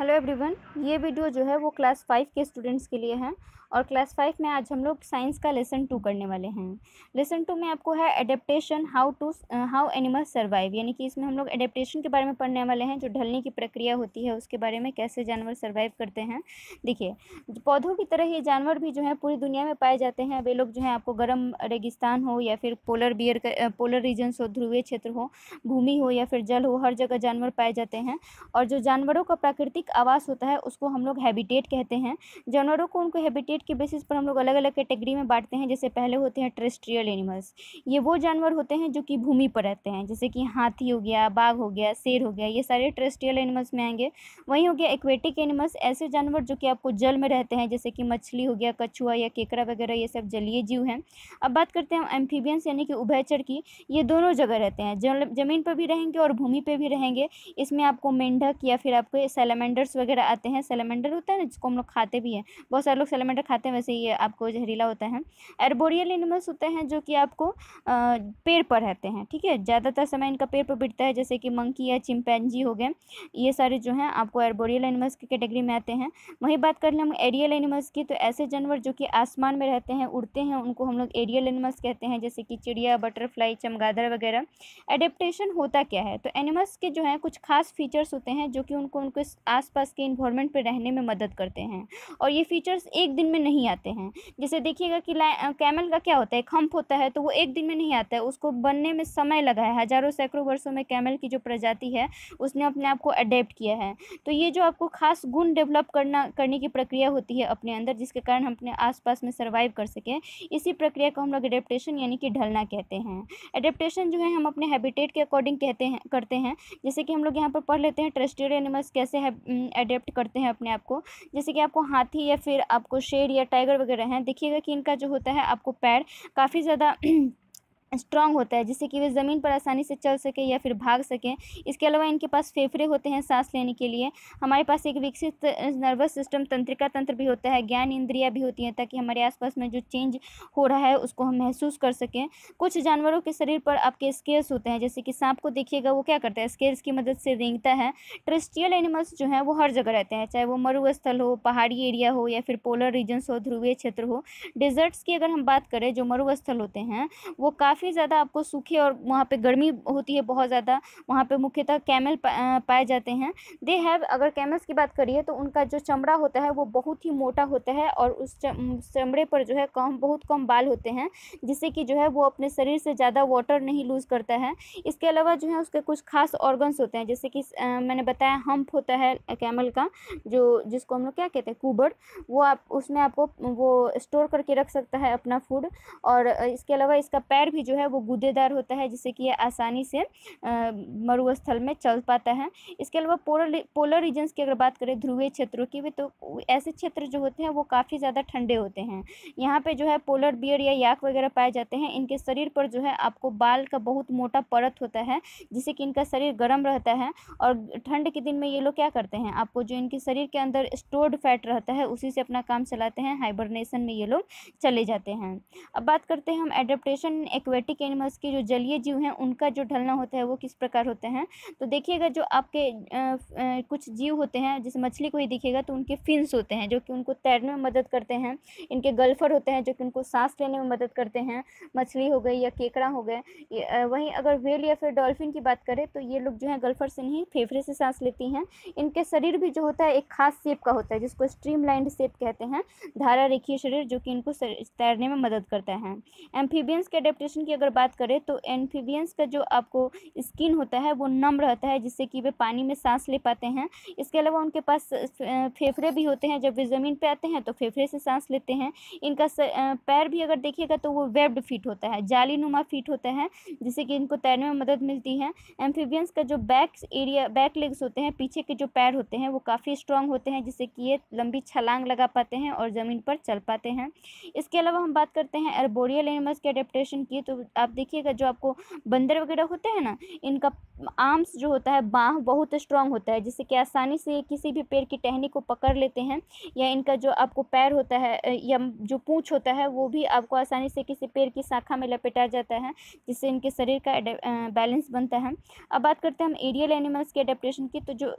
hello everyone ये video जो है वो क्लास फाइव के स्टूडेंट्स के लिए है और क्लास फाइव में आज हम लोग साइंस का लेसन टू करने वाले हैं लेसन टू में आपको है adaptation how to how animal survive यानी कि इसमें हम लोग एडेप्टेशन के बारे में पढ़ने वाले हैं जो ढलने की प्रक्रिया होती है उसके बारे में कैसे जानवर सर्वाइव करते हैं देखिए पौधों की तरह ये जानवर भी जो है पूरी दुनिया में पाए जाते हैं वे लोग जो है आपको गर्म रेगिस्तान हो या फिर पोलर बियर पोलर रीजन्स हो ध्रुवीय क्षेत्र हो भूमि हो या फिर जल हो हर जगह जानवर पाए जाते हैं और जो जानवरों का प्राकृतिक आवास होता है उसको हम लोग हैबिटेट कहते हैं जानवरों को उनको हैबिटेट के बेसिस पर हम लोग अलग अलग कैटेगरी में बांटते हैं जैसे पहले होते हैं टेरेस्ट्रियल एनिमल्स ये वो जानवर होते हैं जो कि भूमि पर रहते हैं जैसे कि हाथी हो गया बाघ हो गया शेर हो गया ये सारे ट्रेस्ट्रियल एनिमल्स में आएंगे वहीं हो गया एक्वेटिक एनिमल्स ऐसे जानवर जो कि आपको जल में रहते हैं जैसे कि मछली हो गया कछुआ या केकड़ा वगैरह ये सब जलीय जीव हैं अब बात करते हैं एम्फीबियंस यानी कि उभयचर की ये दोनों जगह रहते हैं जमीन पर भी रहेंगे और भूमि पर भी रहेंगे इसमें आपको मेंढक या फिर आपको सेलेमेंडर सेलेमेंडर्स वगैरह आते हैं सेलेमेंडर होता है ना जिसको हम लोग खाते भी हैं बहुत सारे लोग सेलेमेंडर खाते हैं वैसे ये आपको जहरीला होता है एरबोरियल एनिमल्स होते हैं जो कि आपको पेड़ पर रहते हैं ठीक है ज़्यादातर समय इनका पेड़ पर बिटता है जैसे कि मंकी या चिमपैनजी हो गए ये सारे जो हैं आपको एरबोरियल एनिमल्स की कैटेगरी में आते हैं वहीं बात कर लें हम एरियल एनिमल्स की तो ऐसे जानवर जो कि आसमान में रहते हैं उड़ते हैं उनको हम लोग एरियल एनिमल्स कहते हैं जैसे कि चिड़िया बटरफ्लाई चमगादड़ वगैरह एडेप्टेशन होता क्या है तो एनिमल्स के जो हैं कुछ खास फीचर्स होते हैं जो कि उनको उनके आस आसपास के इन्वामेंट पर रहने में मदद करते हैं और ये फीचर्स एक दिन में नहीं आते हैं जैसे देखिएगा कि कैमल का क्या होता है खम्प होता है तो वो एक दिन में नहीं आता है उसको बनने में समय लगा है हज़ारों सैकड़ों वर्षों में कैमल की जो प्रजाति है उसने अपने आप को अडेप्ट किया है तो ये जो आपको खास गुण डेवलप करना करने की प्रक्रिया होती है अपने अंदर जिसके कारण हम अपने आसपास में सर्वाइव कर सकें इसी प्रक्रिया को हम लोग अडेप्टेशन यानी कि ढलना कहते हैं अडेप्टेशन जो है हम अपने हैबिटेट के अकॉर्डिंग कहते हैं करते हैं जैसे कि हम लोग यहाँ पर पढ़ लेते हैं ट्रस्टेड एनिमल्स कैसे है अडेप्ट करते हैं अपने आप को जैसे कि आपको हाथी या फिर आपको शेर या टाइगर वगैरह हैं देखिएगा कि इनका जो होता है आपको पैर काफ़ी ज़्यादा स्ट्रांग होता है जिससे कि वे ज़मीन पर आसानी से चल सकें या फिर भाग सकें इसके अलावा इनके पास फेफड़े होते हैं सांस लेने के लिए हमारे पास एक विकसित नर्वस सिस्टम तंत्रिका तंत्र भी होता है ज्ञान इंद्रिया भी होती हैं ताकि हमारे आसपास में जो चेंज हो रहा है उसको हम महसूस कर सकें कुछ जानवरों के शरीर पर आपके स्केल्स होते हैं जैसे कि सांप को देखिएगा वो क्या करता है स्केल्स की मदद से रेंगता है ट्रेस्टियल एनिमल्स जो हैं वो हर जगह रहते हैं चाहे वो मरुस्थल हो पहाड़ी एरिया हो या फिर पोलर रीजन्स हो ध्रुवीय क्षेत्र हो डेजर्ट्स की अगर हम बात करें जो मरुस्थल होते हैं वो काफ़ी काफ़ी ज़्यादा आपको सूखे और वहाँ पे गर्मी होती है बहुत ज़्यादा वहाँ पे मुख्यतः कैमल पाए जाते हैं दे हैव अगर कैमल्स की बात करिए तो उनका जो चमड़ा होता है वो बहुत ही मोटा होता है और उस चमड़े पर जो है कम बहुत कम बाल होते हैं जिससे कि जो है वो अपने शरीर से ज़्यादा वाटर नहीं लूज़ करता है इसके अलावा जो है उसके कुछ खास ऑर्गन्स होते हैं जैसे कि मैंने बताया हम्प होता है कैमल का जो जिसको हम लोग क्या कहते हैं कूबर वो आप उसमें आपको वो स्टोर करके रख सकता है अपना फूड और इसके अलावा इसका पैर भी जो है वो गुदेदार होता है जिससे कि यह आसानी से मरुस्थल में चल पाता है इसके अलावा पोलर पोलर रीजन्स की अगर बात करें ध्रुवीय क्षेत्रों की भी तो ऐसे क्षेत्र जो होते हैं वो काफ़ी ज़्यादा ठंडे होते हैं यहाँ पे जो है पोलर बियर या याक वगैरह पाए जाते हैं इनके शरीर पर जो है आपको बाल का बहुत मोटा परत होता है जिससे कि इनका शरीर गर्म रहता है और ठंड के दिन में ये लोग क्या करते हैं आपको जो इनके शरीर के अंदर स्टोर्ड फैट रहता है उसी से अपना काम चलाते हैं हाइबरनेशन में ये लोग चले जाते हैं अब बात करते हैं हम एडेप्टेशन एक्वे एक्वेटिक एनिमल्स के जो जलीय जीव हैं उनका जो ढलना होता है वो किस प्रकार होते हैं तो देखिएगा जो आपके कुछ जीव होते हैं जैसे मछली को ही देखिएगा तो उनके फिन्स होते हैं जो कि उनको तैरने में मदद करते हैं इनके गल्फर होते हैं जो कि उनको सांस लेने में मदद करते हैं मछली हो गई या केकड़ा हो गए वहीं अगर वेल या फिर डॉल्फिन की बात करें तो ये लोग जो है गल्फर से नहीं फेफड़े से सांस लेती हैं इनके शरीर भी जो होता है एक खास शेप का होता है जिसको स्ट्रीम लाइंड शेप कहते हैं धारा रेखीय शरीर जो कि इनको तैरने में मदद करता है एम्फीबियंस के अडेप्टेशन की अगर बात करें तो एनफीबियंस का जो आपको स्किन होता है वो नम रहता है जिससे कि वे पानी में सांस ले पाते हैं इसके अलावा उनके पास फेफड़े भी होते हैं जब वे ज़मीन पर आते हैं तो फेफड़े से सांस लेते हैं इनका पैर भी अगर देखिएगा तो वो वेब्ड फिट होता है जाली नुमा फिट होता है जिससे कि इनको तैरने में मदद मिलती है एम्फीबियंस का जो बैक एरिया बैक लेग्स होते हैं पीछे के जो पैर होते हैं वो काफ़ी स्ट्रांग होते हैं जिससे कि ये लंबी छलांग लगा पाते हैं और ज़मीन पर चल पाते हैं इसके अलावा हम बात करते हैं एरबोरियल एनिमल्स के अडेप्टेशन की तो तो आप देखिएगा जो आपको बंदर वगैरह होते हैं ना इनका आर्म्स जो होता है बाँह बहुत स्ट्रांग होता है जिससे कि आसानी से किसी भी पेड़ की टहनी को पकड़ लेते हैं या इनका जो आपको पैर होता है या जो पूँछ होता है वो भी आपको आसानी से किसी पेड़ की शाखा में लपेटा जाता है जिससे इनके शरीर का बैलेंस बनता है अब बात करते हैं हम एरियल एनिमल्स के अडेप्टेशन की तो जो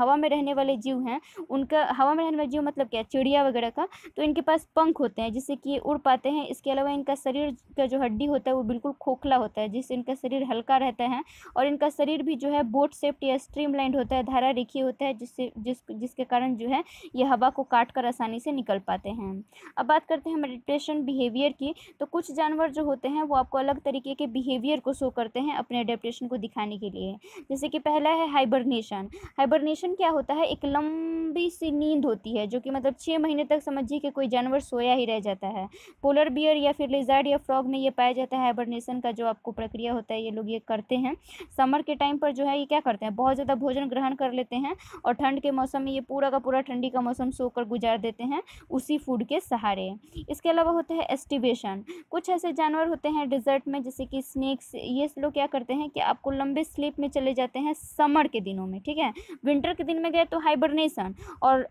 हवा में रहने वाले जीव हैं उनका हवा में रहने वाले जीव मतलब क्या चिड़िया वगैरह का तो इनके पास पंख होते हैं जिससे कि ये उड़ पाते हैं इसके अलावा इनका शरीर का जो हड्डी होता है वो बिल्कुल खोखला होता है जिससे इनका शरीर हल्का रहता है और इनका शरीर भी जो है बोट सेफ्ट या स्ट्रीम होता है धारा रेखी होता है जिससे जिस जिसके कारण जो है ये हवा को काट कर आसानी से निकल पाते हैं अब बात करते हैं मेडिटेशन बिहेवियर की तो कुछ जानवर जो होते हैं वो आपको अलग तरीके के बिहेवियर को शो करते हैं अपने अडेप्टेशन को दिखाने के लिए जैसे कि पहला है हाइबरनेशन हाइबरनेशन क्या होता है एक लंबी सी नींद होती है जो कि मतलब छः महीने तक समझिए कि कोई जानवर सोया ही रह जाता है पोलर बियर या फिर लिजार्ड या फ्रॉग में ये पाया जाता रहता हैं हाइबरनेशन का जो आपको प्रक्रिया होता है ये लोग ये करते हैं समर के टाइम पर जो है ये क्या करते हैं बहुत ज़्यादा भोजन ग्रहण कर लेते हैं और ठंड के मौसम में ये पूरा का पूरा ठंडी का मौसम सोकर गुजार देते हैं उसी फूड के सहारे इसके अलावा होता है एस्टिवेशन कुछ ऐसे जानवर होते हैं डिजर्ट में जैसे कि स्नैक्स ये लोग क्या करते हैं कि आपको लंबे स्लीप में चले जाते हैं समर के दिनों में ठीक है विंटर के दिन में गए तो हाइबरनेशन और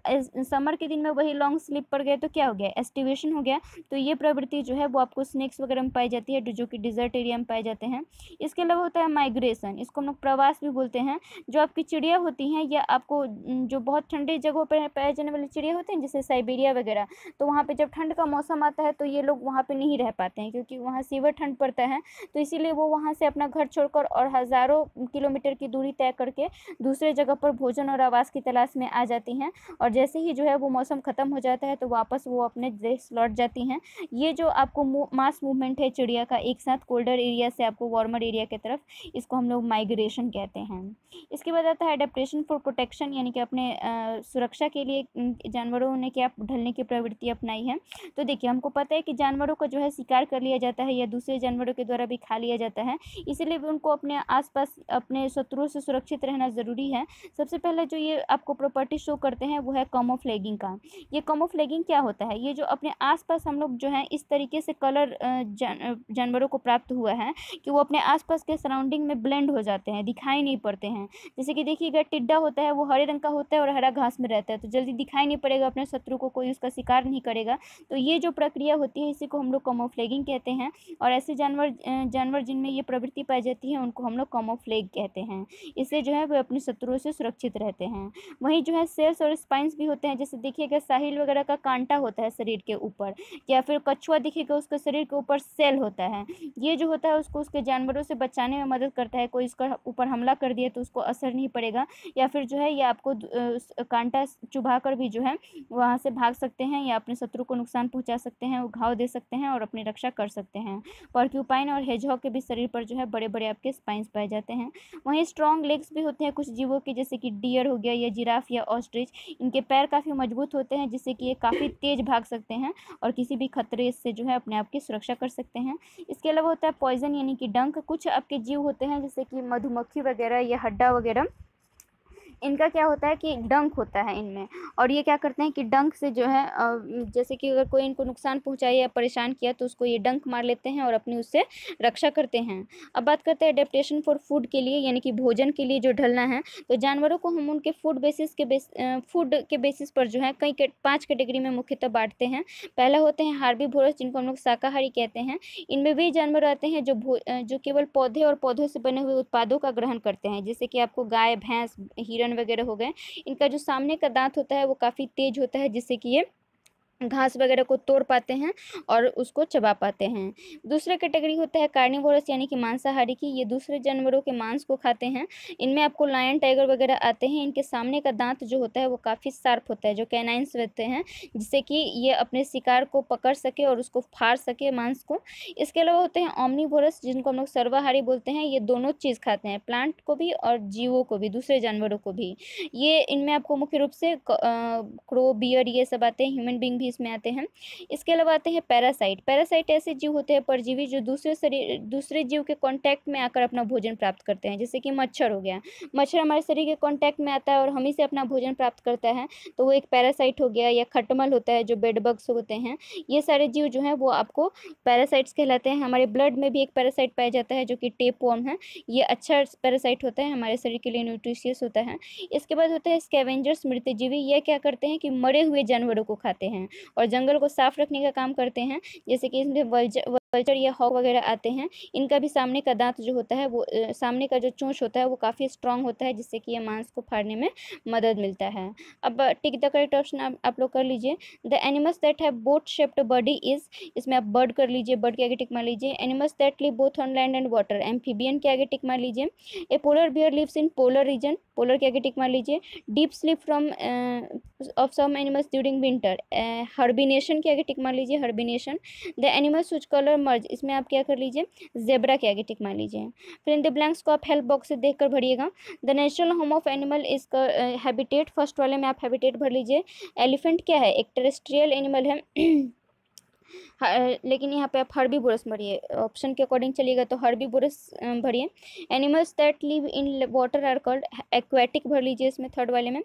समर के दिन में वही लॉन्ग स्लीप पर गए तो क्या हो गया एस्टिवेशन हो गया तो ये प्रवृत्ति जो है वो आपको स्नैक्स वगैरह में पाई जाती है हाइट जो कि डिज़र्ट एरिया में पाए जाते हैं इसके अलावा होता है माइग्रेशन इसको हम लोग प्रवास भी बोलते हैं जो आपकी चिड़िया होती हैं या आपको जो बहुत ठंडी जगहों पर पाए जाने वाली चिड़िया होती हैं जैसे साइबेरिया वगैरह तो वहाँ पर जब ठंड का मौसम आता है तो ये लोग वहाँ पर नहीं रह पाते हैं क्योंकि वहाँ सीवर ठंड पड़ता है तो इसीलिए वो वहाँ से अपना घर छोड़कर और हज़ारों किलोमीटर की दूरी तय करके दूसरे जगह पर भोजन और आवास की तलाश में आ जाती हैं और जैसे ही जो है वो मौसम ख़त्म हो जाता है तो वापस वो अपने देश लौट जाती हैं ये जो आपको मास मूवमेंट है चिड़िया का का एक साथ कोल्डर एरिया से आपको वार्मर एरिया की तरफ इसको हम लोग माइग्रेशन कहते हैं इसके बाद आता है एडेप्टेशन फॉर प्रोटेक्शन यानी कि अपने आ, सुरक्षा के लिए जानवरों ने क्या ढलने की प्रवृत्ति अपनाई है तो देखिए हमको पता है कि जानवरों का जो है शिकार कर लिया जाता है या दूसरे जानवरों के द्वारा भी खा लिया जाता है इसीलिए उनको अपने आसपास अपने शत्रुओं से सुरक्षित रहना ज़रूरी है सबसे पहले जो ये आपको प्रॉपर्टी शो करते हैं वो है कॉमोफ्लेगिंग का ये कॉमोफ्लेगिंग क्या होता है ये जो अपने आसपास हम लोग जो है इस तरीके से कलर जान, जान जानवरों को प्राप्त हुआ है कि वो अपने आसपास के सराउंडिंग में ब्लेंड हो जाते हैं दिखाई नहीं पड़ते हैं जैसे कि देखिए अगर टिड्डा होता है वो हरे रंग का होता है और हरा घास में रहता है तो जल्दी दिखाई नहीं पड़ेगा अपने शत्रु को कोई उसका शिकार नहीं करेगा तो ये जो प्रक्रिया होती है इसी को हम लोग कॉमोफ्लेगिंग कहते हैं और ऐसे जानवर जानवर जिनमें ये प्रवृत्ति पाई जाती है उनको हम लोग कॉमोफ्लेग कहते हैं इससे जो है वे अपने शत्रुओं से सुरक्षित रहते हैं वहीं जो है सेल्स और स्पाइंस भी होते हैं जैसे देखिएगा साहिल वगैरह का कांटा होता है शरीर के ऊपर या फिर कछुआ देखिएगा उसके शरीर के ऊपर सेल होता है है ये जो होता है उसको उसके जानवरों से बचाने में मदद करता है कोई इसका ऊपर हमला कर दिया तो उसको असर नहीं पड़ेगा या फिर जो है ये आपको कांटा चुभा कर भी जो है वहाँ से भाग सकते हैं या अपने शत्रु को नुकसान पहुँचा सकते हैं घाव दे सकते हैं और अपनी रक्षा कर सकते हैं पर्क्यूपाइन और हेजॉक के भी शरीर पर जो है बड़े बड़े आपके स्पाइंस पाए जाते हैं वहीं स्ट्रॉन्ग लेग्स भी होते हैं कुछ जीवों के जैसे कि डियर हो गया या जिराफ या ऑस्ट्रिच इनके पैर काफ़ी मजबूत होते हैं जिससे कि ये काफ़ी तेज भाग सकते हैं और किसी भी खतरे से जो है अपने आप की सुरक्षा कर सकते हैं इसके अलावा होता है पॉइजन यानी कि डंक कुछ आपके जीव होते हैं जैसे कि मधुमक्खी वगैरह या हड्डा वगैरह इनका क्या होता है कि डंक होता है इनमें और ये क्या करते हैं कि डंक से जो है जैसे कि अगर कोई इनको नुकसान पहुँचाया या परेशान किया तो उसको ये डंक मार लेते हैं और अपनी उससे रक्षा करते हैं अब बात करते हैं अडेप्टेशन फॉर फूड के लिए यानी कि भोजन के लिए जो ढलना है तो जानवरों को हम उनके फूड बेसिस के बेस फूड के बेसिस पर जो है कई पाँच कैटेगरी में मुख्यतः बांटते हैं पहला होते हैं हार्बी भोरस जिनको हम लोग शाकाहारी कहते हैं इनमें वे जानवर आते हैं जो जो केवल पौधे और पौधों से बने हुए उत्पादों का ग्रहण करते हैं जैसे कि आपको गाय भैंस हिरण वगैरह हो गए इनका जो सामने का दांत होता है वो काफ़ी तेज होता है जिससे कि ये घास वगैरह को तोड़ पाते हैं और उसको चबा पाते हैं दूसरा कैटेगरी होता है कार्निवोरस यानी कि मांसाहारी की ये दूसरे जानवरों के मांस को खाते हैं इनमें आपको लायन टाइगर वगैरह आते हैं इनके सामने का दांत जो होता है वो काफ़ी शार्प होता है जो कैनाइंस रहते हैं जिससे कि ये अपने शिकार को पकड़ सके और उसको फाड़ सके मांस को इसके अलावा होते हैं ओमनीवोरस जिनको हम लोग सर्वाहारी बोलते हैं ये दोनों चीज़ खाते हैं प्लांट को भी और जीवों को भी दूसरे जानवरों को भी ये इनमें आपको मुख्य रूप से क्रो बियर ये सब आते हैं ह्यूमन बींग भी ही इसमें आते हैं इसके अलावा आते हैं पैरासाइट पैरासाइट ऐसे जीव होते हैं परजीवी जो दूसरे शरीर दूसरे जीव के कॉन्टैक्ट में आकर अपना भोजन प्राप्त करते हैं जैसे कि मच्छर हो गया मच्छर हमारे शरीर के कॉन्टैक्ट में आता है और हम ही से अपना भोजन प्राप्त करता है तो वो एक पैरासाइट हो गया या खटमल होता है जो बेडबग्स होते हैं ये सारे जीव जो हैं वो आपको पैरासाइट्स कहलाते हैं हमारे ब्लड में भी एक पैरासाइट पाया जाता है जो कि टेप वॉर्म है ये अच्छा पैरासाइट होता है हमारे शरीर के लिए न्यूट्रिशियस होता है इसके बाद होता है स्कैवेंजर्स मृत्यजीवी यह क्या करते हैं कि मरे हुए जानवरों को खाते हैं और जंगल को साफ रखने का काम करते हैं जैसे कि इसमें कल्चर या हॉक वगैरह आते हैं इनका भी सामने का दांत जो होता है वो सामने का जो चोंच होता है वो काफ़ी स्ट्रांग होता है जिससे कि ये मांस को फाड़ने में मदद मिलता है अब टिक द करेक्ट ऑप्शन आप, लोग कर लीजिए द एनिमल्स दैट है बोट शेप्ड बॉडी इज इसमें आप बर्ड कर लीजिए बर्ड के आगे टिक मार लीजिए animals that live both on land and water amphibian के आगे टिक मार लीजिए a polar bear lives in polar region polar के आगे टिक मार लीजिए deep sleep from off some animals during winter hibernation के आगे टिक मार लीजिए hibernation the animals which colour और मर्ज इसमें आप क्या कर लीजिए जेबरा के आगे टिक मान लीजिए फिर इन द ब्लैंक्स को आप हेल्प बॉक्स से देख कर भरिएगा the natural home of animal is habitat first वाले में आप हैबिटेट भर लीजिए एलिफेंट क्या है एक टेरेस्ट्रियल एनिमल है हाँ, लेकिन यहाँ पे आप हर्बीबोरस भरिए ऑप्शन के अकॉर्डिंग चलिएगा तो हर्बीबोरस भरिए animals that live in water are called aquatic भर लीजिए इसमें थर्ड वाले में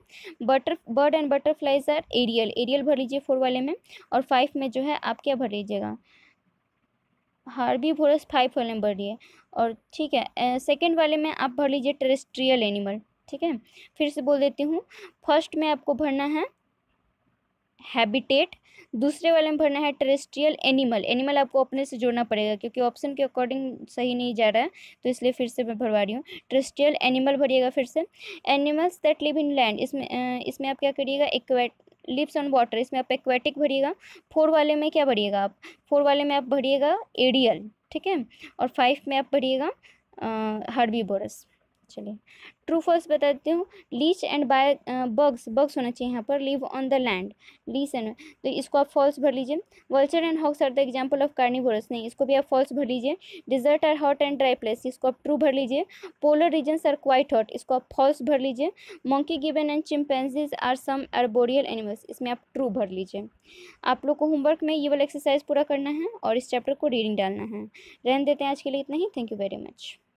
butter bird and butterflies are aerial aerial भर लीजिए फोर वाले में और फाइव में जो है आप क्या भर लीजिएगा हार्बीवोरस फाइव वाले में भरिए और ठीक है सेकेंड वाले में आप भर लीजिए टेरेस्ट्रियल एनिमल ठीक है फिर से बोल देती हूँ फर्स्ट में आपको भरना है हैबिटेट दूसरे वाले में भरना है टेरेस्ट्रियल एनिमल एनिमल आपको अपने से जोड़ना पड़ेगा क्योंकि ऑप्शन के अकॉर्डिंग सही नहीं जा रहा है तो इसलिए फिर से मैं भरवा रही हूँ टेरेस्ट्रियल एनिमल भरिएगा फिर से animals that live in land इसमें इसमें आप क्या करिएगा एक्वेट लिप्स ऑन वाटर इसमें आप एक्वेटिक भरिएगा फोर वाले में क्या भरिएगा आप फोर वाले में आप भरिएगा एडियल ठीक है और फाइव में आप भरिएगा हर्बी बोरस चलिए ट्रू फॉल्स बताती हूँ leech and by bugs bugs होना चाहिए यहाँ पर live on the land leech and तो इसको आप फॉल्स भर लीजिए vulture and hawks are the example of carnivorous नहीं इसको भी आप फॉल्स भर लीजिए desert are hot and dry place इसको आप ट्रू भर लीजिए polar regions are quite hot इसको आप फॉल्स भर लीजिए monkey given and chimpanzees are some arboreal animals इसमें आप ट्रू भर लीजिए आप लोग को होमवर्क में ये वाला एक्सरसाइज पूरा करना है और इस चैप्टर को रीडिंग डालना है रहन देते हैं आज के लिए इतना ही थैंक यू वेरी मच